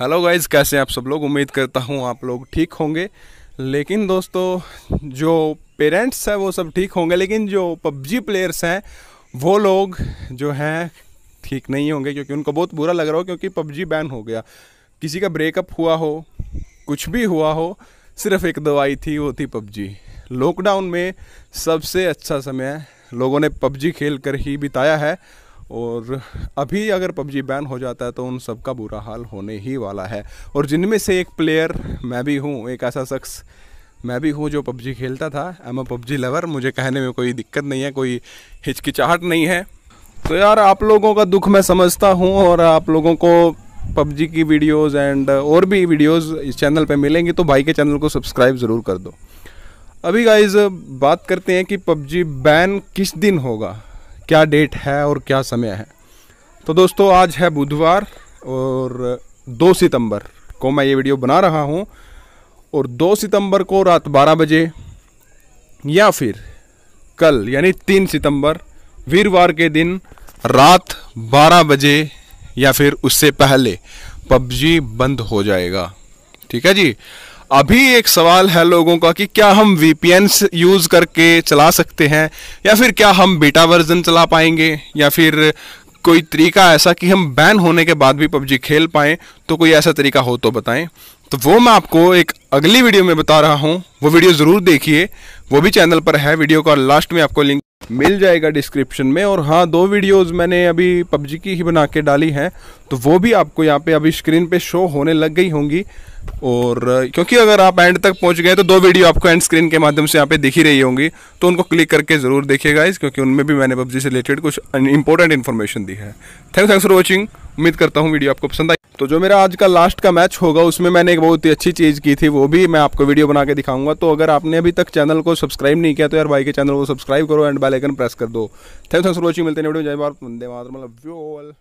hello guys कैसे आप सब लोग उम्मीद करता हूँ आप लोग ठीक होंगे लेकिन दोस्तों जो पेरेंट्स हैं वो सब ठीक होंगे लेकिन जो पबजी प्लेयर्स हैं वो लोग जो हैं ठीक नहीं होंगे क्योंकि उनको बहुत बुरा लग रहा हो क्योंकि पबजी बैन हो गया किसी का ब्रेकअप हुआ हो कुछ भी हुआ हो सिर्फ एक दवाई थी वो थी पबजी लॉकडाउन में सबसे अच्छा समय लोगों ने पबजी खेल कर ही बिताया है और अभी अगर पबजी बैन हो जाता है तो उन सब का बुरा हाल होने ही वाला है और जिनमें से एक प्लेयर मैं भी हूँ एक ऐसा शख्स मैं भी हूँ जो पबजी खेलता था एम ए पबजी लवर मुझे कहने में कोई दिक्कत नहीं है कोई हिचकिचाहट नहीं है तो यार आप लोगों का दुख मैं समझता हूँ और आप लोगों को पबजी की वीडियोस एंड और भी वीडियोस इस चैनल पे मिलेंगी तो भाई के चैनल को सब्सक्राइब ज़रूर कर दो अभी गाइज बात करते हैं कि पबजी बैन किस दिन होगा क्या डेट है और क्या समय है तो दोस्तों आज है बुधवार और दो सितंबर को मैं ये वीडियो बना रहा हूँ और दो सितंबर को रात बारह बजे या फिर कल यानी तीन सितंबर वीरवार के दिन रात 12 बजे या फिर उससे पहले पबजी बंद हो जाएगा ठीक है जी अभी एक सवाल है लोगों का कि क्या हम वीपीएन यूज करके चला सकते हैं या फिर क्या हम बीटा वर्जन चला पाएंगे या फिर कोई तरीका ऐसा कि हम बैन होने के बाद भी पबजी खेल पाएं तो कोई ऐसा तरीका हो तो बताएं तो वो मैं आपको एक अगली वीडियो में बता रहा हूँ वो वीडियो ज़रूर देखिए वो भी चैनल पर है वीडियो का लास्ट में आपको लिंक मिल जाएगा डिस्क्रिप्शन में और हाँ दो वीडियोस मैंने अभी पबजी की ही बना के डाली हैं तो वो भी आपको यहाँ पे अभी स्क्रीन पे शो होने लग गई होंगी और क्योंकि अगर आप एंड तक पहुँच गए तो दो वीडियो आपको एंड स्क्रीन के माध्यम से यहाँ पे दिखी रही होंगी तो उनको क्लिक करके ज़रूर देखिएगा इस क्योंकि उनमें भी मैंने पबजी से रिलेटेड कुछ इंपॉर्टेंट इन्फॉर्मेशन दी है थैंक थैंक्स फॉर वॉचिंग उम्मीद करता हूँ वीडियो आपको पसंद आई तो जो मेरा आज का लास्ट का मैच होगा उसमें मैंने एक बहुत ही अच्छी चीज़ की थी वो भी मैं आपको वीडियो बना के दिखाऊंगा तो अगर आपने अभी तक चैनल को सब्सक्राइब नहीं किया तो यार भाई के चैनल को सब्सक्राइब करो एंड बेल आइकन प्रेस कर दो थैंक्स फॉर वॉचिंग मिलते हैं वीडियो जय Vande Mataram love you all